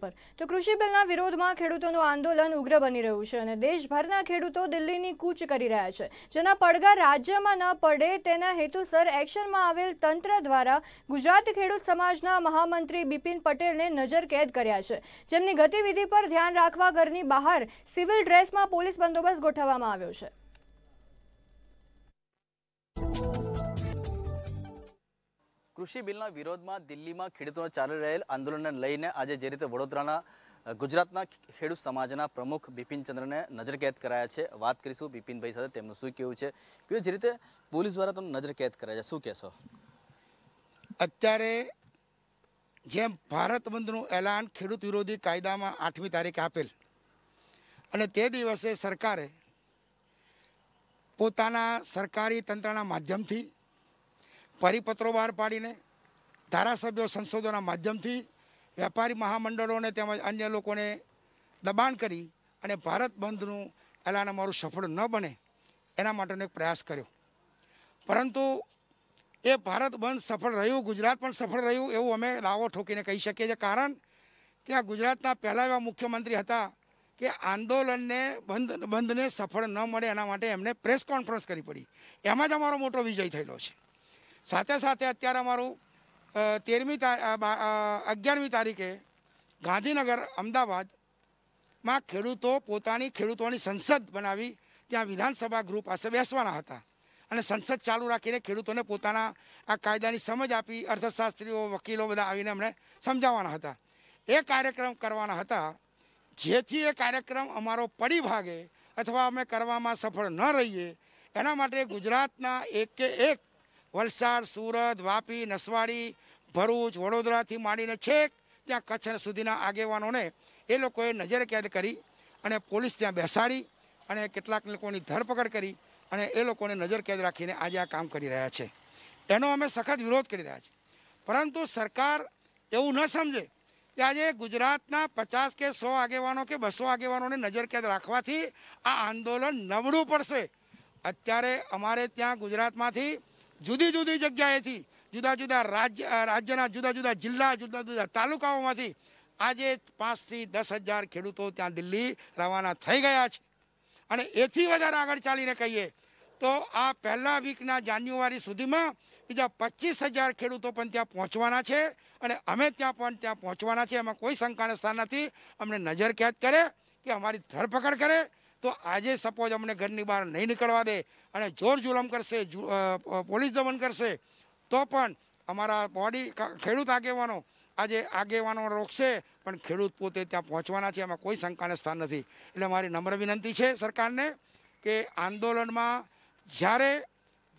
પર તો કૃષિ બિલના વિરોધમાં ખેડૂતોનું આંદોલન ઉગ્ર બની રહ્યું છે અને દેશભરના ખેડૂતો દિલ્હીની કૂચ કરી રહ્યા છે જેના પડઘા રાજ્યમાં ન પડે તેના હેતુસર એક્શનમાં આવેલ તંત્ર દ્વારા ગુજરાત ખેડૂત સમાજના મહામંત્રી બિપિન પટેલને નજર કેદ કર્યા છે જેમની ગતિવિધિ પર ધ્યાન રાખવા ઘરની બહાર સિવિલ ડ્રેસમાં પોલીસ બંદોબસ્ત ગોઠવવામાં આવ્યો છે કૃષિ બિલના વિરોધમાં દિલ્હીમાં ખેડૂતોનો ચાલી રહેલ આંદોલનને લઈને આજે જે રીતે વડોદરાના ગુજરાતના ખેડૂત સમાજના પ્રમુખ બિપિન બિપિનચંદ્રને નજરકેદ કરાયા છે વાત કરીશું બિપિનભાઈ સાથે તેમનું શું કેવું છે કે જે રીતે પોલીસ દ્વારા તમને નજરકેદ કરાયા છે શું કહેશો અત્યારે જેમ ભારત બંધનું એલાન ખેડૂત વિરોધી કાયદામાં આઠમી તારીખે આપેલ અને તે દિવસે સરકારે પોતાના સરકારી તંત્રના માધ્યમથી પરિપત્રો બહાર પાડીને ધારાસભ્યો સંસદોના માધ્યમથી વેપારી મહામંડળોને તેમજ અન્ય લોકોને દબાણ કરી અને ભારત બંધનું એલાન અમારું સફળ ન બને એના માટેનો એક પ્રયાસ કર્યો પરંતુ એ ભારત બંધ સફળ રહ્યું ગુજરાત પણ સફળ રહ્યું એવું અમે દાવો ઠોકીને કહી શકીએ છીએ કારણ કે આ ગુજરાતના પહેલાં એવા મુખ્યમંત્રી હતા કે આંદોલનને બંધ બંધને સફળ ન મળે એના માટે એમને પ્રેસ કોન્ફરન્સ કરી પડી એમાં જ અમારો મોટો વિજય થયેલો છે સાથે સાથે અત્યારે અમારું તેરમી અગિયારમી તારીખે ગાંધીનગર અમદાવાદમાં ખેડૂતો પોતાની ખેડૂતોની સંસદ બનાવી ત્યાં વિધાનસભા ગૃહ પાસે બેસવાના હતા અને સંસદ ચાલુ રાખીને ખેડૂતોને પોતાના આ કાયદાની સમજ આપી અર્થશાસ્ત્રીઓ વકીલો બધા આવીને અમને સમજાવવાના હતા એ કાર્યક્રમ કરવાના હતા જેથી એ કાર્યક્રમ અમારો પડી ભાગે અથવા અમે કરવામાં સફળ ન રહીએ એના માટે ગુજરાતના એકે એક વલસાડ સુરત વાપી નસવાડી ભરૂચ વડોદરાથી માંડીને છેક ત્યાં કચ્છ સુધીના આગેવાનોને એ લોકોએ નજરકેદ કરી અને પોલીસ ત્યાં બેસાડી અને કેટલાક લોકોની ધરપકડ કરી અને એ લોકોને નજરકેદ રાખીને આજે આ કામ કરી રહ્યા છે એનો અમે સખત વિરોધ કરી રહ્યા છીએ પરંતુ સરકાર એવું ન સમજે કે આજે ગુજરાતના પચાસ કે સો આગેવાનો કે બસો આગેવાનોને નજરકેદ રાખવાથી આ આંદોલન નબળું પડશે અત્યારે અમારે ત્યાં ગુજરાતમાંથી જુદી જુદી જગ્યાએથી જુદા જુદા રાજ્ય રાજ્યના જુદા જુદા જિલ્લા જુદા જુદા તાલુકાઓમાંથી આજે પાંચથી દસ હજાર ખેડૂતો ત્યાં દિલ્હી રવાના થઈ ગયા છે અને એથી વધારે આગળ ચાલીને કહીએ તો આ પહેલા વીકના જાન્યુઆરી સુધીમાં બીજા પચીસ હજાર ખેડૂતો પણ ત્યાં પહોંચવાના છે અને અમે ત્યાં પણ ત્યાં પહોંચવાના છે એમાં કોઈ શંકાને સ્થાન નથી અમને નજર કેદ કરે કે અમારી ધરપકડ કરે તો આજે સપોઝ અમને ઘરની બહાર નહીં નીકળવા દે અને જોર જુલમ કરશે પોલીસ દમન કરશે તો પણ અમારા બોડી ખેડૂત આગેવાનો આજે આગેવાનો રોકશે પણ ખેડૂત પોતે ત્યાં પહોંચવાના છે એમાં કોઈ શંકાને સ્થાન નથી એટલે મારી નમ્ર વિનંતી છે સરકારને કે આંદોલનમાં જ્યારે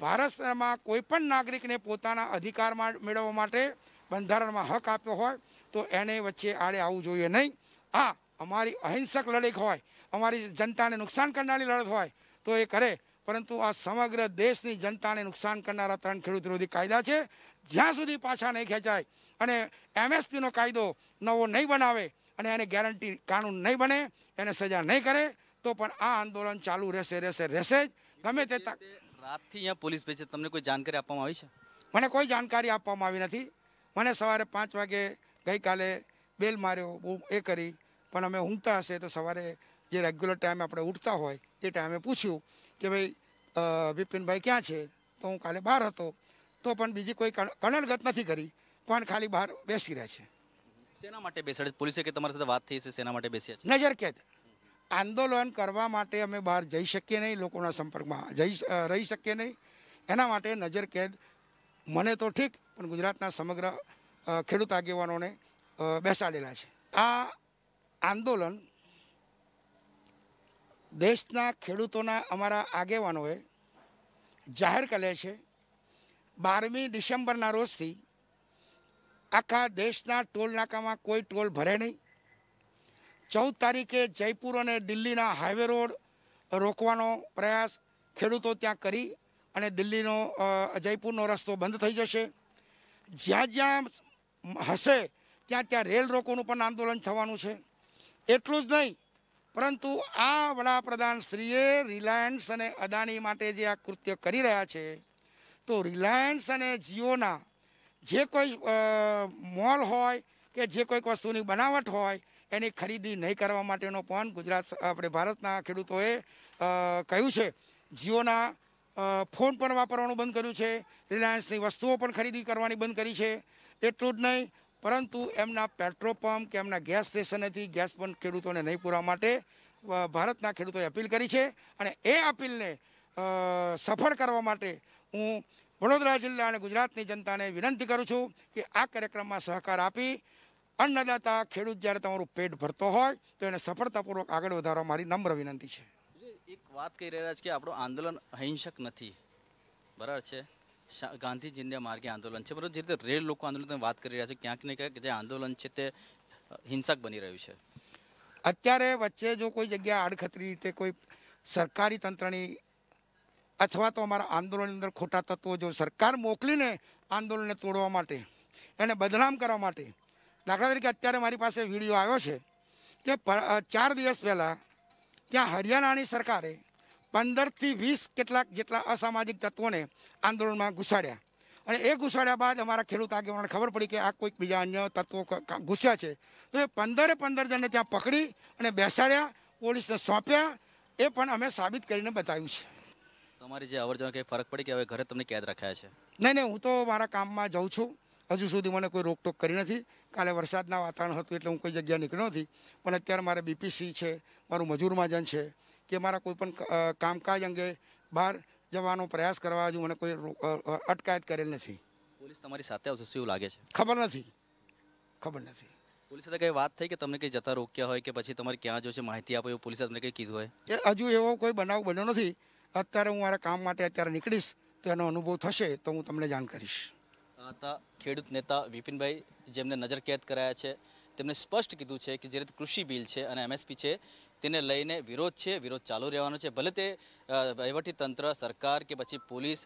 ભારતમાં કોઈ પણ નાગરિકને પોતાના અધિકાર મેળવવા માટે બંધારણમાં હક આપ્યો હોય તો એને વચ્ચે આડે આવવું જોઈએ નહીં આ અમારી અહિંસક લડત હોય અમારી જનતાને નુકસાન કરનારી લડત હોય તો એ કરે પરંતુ આ સમગ્ર દેશની જનતાને નુકસાન કરનારા ત્રણ ખેડૂત વિરોધી કાયદા છે જ્યાં સુધી પાછા નહીં ખેંચાય અને એમએસપીનો કાયદો નવો નહીં બનાવે અને એને ગેરંટી કાનૂન નહીં બને એને સજા નહીં કરે તો પણ આ આંદોલન ચાલુ રહેશે રહેશે રહેશે જ ગમે તે તક રાતથી અહીંયા પોલીસ છે તમને કોઈ જાણકારી આપવામાં આવી છે મને કોઈ જાણકારી આપવામાં આવી નથી મને સવારે પાંચ વાગે ગઈકાલે બેલ માર્યો બહુ એ કરી પણ અમે ઊંઘતા હશે તો સવારે જે રેગ્યુલર ટાઈમે આપણે ઉઠતા હોય એ ટાઈમે પૂછ્યું કે ભાઈ વિપિનભાઈ ક્યાં છે તો હું કાલે બહાર હતો તો પણ બીજી કોઈ કણનગત નથી કરી પણ ખાલી બહાર બેસી રહ્યા છે શેના માટે બેસાડે પોલીસે કે તમારી સાથે વાત થઈ છે શેના માટે બેસ્યા છે નજર કેદ આંદોલન કરવા માટે અમે બહાર જઈ શકીએ નહીં લોકોના સંપર્કમાં જઈ રહી શકીએ નહીં એના માટે નજર કેદ મને તો ઠીક પણ ગુજરાતના સમગ્ર ખેડૂત આગેવાનોને બેસાડેલા છે આ આંદોલન દેશના ખેડૂતોના અમારા આગેવાનોએ જાહેર કર્યા છે બારમી ડિસેમ્બરના રોજથી આખા દેશના ટોલ નાકામાં કોઈ ટોલ ભરે નહીં ચૌદ તારીખે જયપુર અને દિલ્હીના હાઈવે રોડ રોકવાનો પ્રયાસ ખેડૂતો ત્યાં કરી અને દિલ્હીનો જયપુરનો રસ્તો બંધ થઈ જશે જ્યાં જ્યાં હશે ત્યાં ત્યાં રેલ રોકોનું પણ આંદોલન થવાનું છે એટલું જ નહીં પરંતુ આ વડાપ્રધાન શ્રીએ રિલાયન્સ અને અદાણી માટે જે આ કૃત્ય કરી રહ્યા છે તો રિલાયન્સ અને જીઓના જે કોઈ મોલ હોય કે જે કોઈક વસ્તુની બનાવટ હોય એની ખરીદી નહીં કરવા માટેનો પણ ગુજરાત આપણે ભારતના ખેડૂતોએ કહ્યું છે જીઓના ફોન પણ વાપરવાનું બંધ કર્યું છે રિલાયન્સની વસ્તુઓ પણ ખરીદી કરવાની બંધ કરી છે એટલું જ નહીં પરંતુ એમના પેટ્રોલ પંપ કે એમના ગેસ સ્ટેશનેથી ગેસ પણ ખેડૂતોને નહીં પૂરવા માટે ભારતના ખેડૂતોએ અપીલ કરી છે અને એ અપીલને સફળ કરવા માટે હું વડોદરા જિલ્લા અને ગુજરાતની જનતાને વિનંતી કરું છું કે આ કાર્યક્રમમાં સહકાર આપી અન્નદાતા ખેડૂત જ્યારે તમારું પેટ ભરતો હોય તો એને સફળતાપૂર્વક આગળ વધારવા મારી નમ્ર વિનંતી છે એક વાત કહી રહ્યા છે કે આપણું આંદોલન અહિંસક નથી બરાબર છે ગાંધી જિંદા માર્ગે આંદોલન છે પરંતુ જે રીતે રેડ લોકો આંદોલન વાત કરી રહ્યા છે ક્યાંક ને ક્યાંક જે આંદોલન છે તે હિંસક બની રહ્યું છે અત્યારે વચ્ચે જો કોઈ જગ્યાએ આડખતરી રીતે કોઈ સરકારી તંત્રની અથવા તો અમારા આંદોલનની અંદર ખોટા તત્વો જો સરકાર મોકલીને આંદોલનને તોડવા માટે એને બદનામ કરવા માટે દાખલા તરીકે અત્યારે મારી પાસે વિડીયો આવ્યો છે કે ચાર દિવસ પહેલાં ત્યાં હરિયાણાની સરકારે પંદરથી વીસ કેટલાક જેટલા અસામાજિક તત્વોને આંદોલનમાં ઘુસાડ્યા અને એ ઘુસાડ્યા બાદ અમારા ખેડૂત આગેવાનોને ખબર પડી કે આ કોઈક બીજા અન્ય તત્વો ઘૂસ્યા છે તો એ પંદરે પંદર જણને ત્યાં પકડી અને બેસાડ્યા પોલીસને સોંપ્યા એ પણ અમે સાબિત કરીને બતાવ્યું છે તમારી જે અવર જવર કંઈ ફરક પડી કે હવે ઘરે તમને કેદ રાખ્યા છે નહીં નહીં હું તો મારા કામમાં જાઉં છું હજુ સુધી મને કોઈ રોકટોક કરી નથી કાલે વરસાદના વાતાવરણ હતું એટલે હું કોઈ જગ્યા નીકળ્યો નથી પણ અત્યારે મારે બીપીસી છે મારું મજૂર મહાજન છે કે મારા કોઈપણ કામકાજ અંગે બહાર જવાનો પ્રયાસ કરવા હજુ મને કોઈ અટકાયત કરેલ નથી પોલીસ તમારી સાથે આવશે શું લાગે છે ખબર નથી ખબર નથી પોલીસ સાથે કઈ વાત થઈ કે તમને કઈ જતા રોક્યા હોય કે પછી તમારે ક્યાં જો છે માહિતી આપો એવું પોલીસે તમને કઈ કીધું હોય કે હજુ એવો કોઈ બનાવ બન્યો નથી અત્યારે હું મારા કામ માટે અત્યારે નીકળીશ તો એનો અનુભવ થશે તો હું તમને જાણ કરીશ ખેડૂત નેતા વિપિનભાઈ જેમને નજર કેદ કરાયા છે તેમણે સ્પષ્ટ કીધું છે કે જે રીતે કૃષિ બિલ છે અને એમએસપી છે તેને લઈને વિરોધ છે વિરોધ ચાલુ રહેવાનો છે ભલે તે તંત્ર સરકાર કે પછી પોલીસ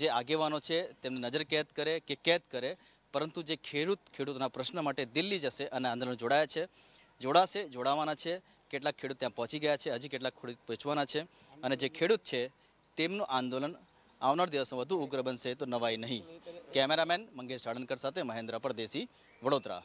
જે આગેવાનો છે તેમને નજર કેદ કરે કે કેદ કરે પરંતુ જે ખેડૂત ખેડૂતોના પ્રશ્ન માટે દિલ્હી જશે અને આંદોલન જોડાયા છે જોડાશે જોડાવાના છે કેટલાક ખેડૂત ત્યાં પહોંચી ગયા છે હજી કેટલાક ખેડૂત પહોંચવાના છે અને જે ખેડૂત છે તેમનું આંદોલન આવનાર દિવસમાં વધુ ઉગ્ર બનશે તો નવાઈ નહીં કેમેરામેન મંગેશ જાડનકર સાથે મહેન્દ્ર પરદેશી વડોદરા